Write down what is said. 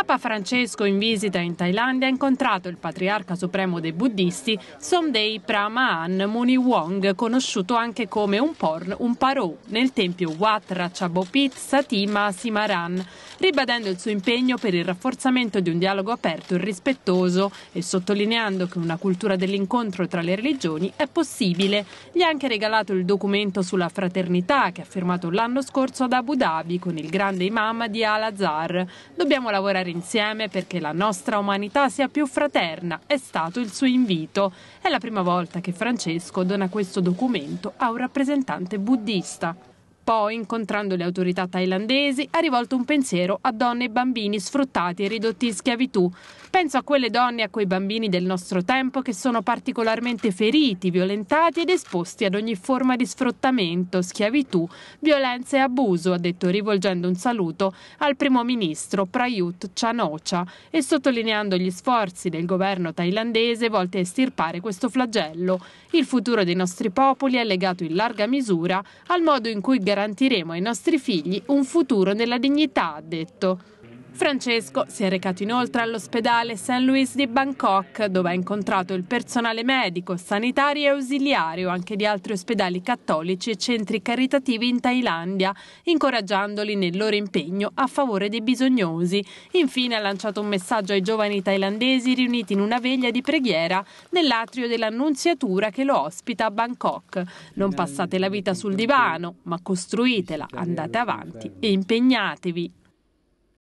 Papa Francesco in visita in Thailandia ha incontrato il patriarca supremo dei buddhisti Somdei Pramahan Muni Wong, conosciuto anche come un porn, un parò, nel tempio Wat Ratchabopit Satima Simaran, ribadendo il suo impegno per il rafforzamento di un dialogo aperto e rispettoso e sottolineando che una cultura dell'incontro tra le religioni è possibile. Gli ha anche regalato il documento sulla fraternità che ha firmato l'anno scorso ad Abu Dhabi con il grande imam di Al-Azhar. Dobbiamo lavorare lavorare insieme perché la nostra umanità sia più fraterna, è stato il suo invito. È la prima volta che Francesco dona questo documento a un rappresentante buddista. Poi, incontrando le autorità thailandesi, ha rivolto un pensiero a donne e bambini sfruttati e ridotti in schiavitù. Penso a quelle donne e a quei bambini del nostro tempo che sono particolarmente feriti, violentati ed esposti ad ogni forma di sfruttamento, schiavitù, violenza e abuso, ha detto rivolgendo un saluto al primo ministro Prayut Chan-ocha e sottolineando gli sforzi del governo thailandese volti a estirpare questo flagello. Il futuro dei nostri popoli è legato in larga misura al modo in cui garantire garantiremo ai nostri figli un futuro nella dignità, ha detto. Francesco si è recato inoltre all'ospedale St. Louis di Bangkok, dove ha incontrato il personale medico, sanitario e ausiliario anche di altri ospedali cattolici e centri caritativi in Thailandia, incoraggiandoli nel loro impegno a favore dei bisognosi. Infine ha lanciato un messaggio ai giovani thailandesi riuniti in una veglia di preghiera nell'atrio dell'Annunziatura che lo ospita a Bangkok. Non passate la vita sul divano, ma costruitela, andate avanti e impegnatevi.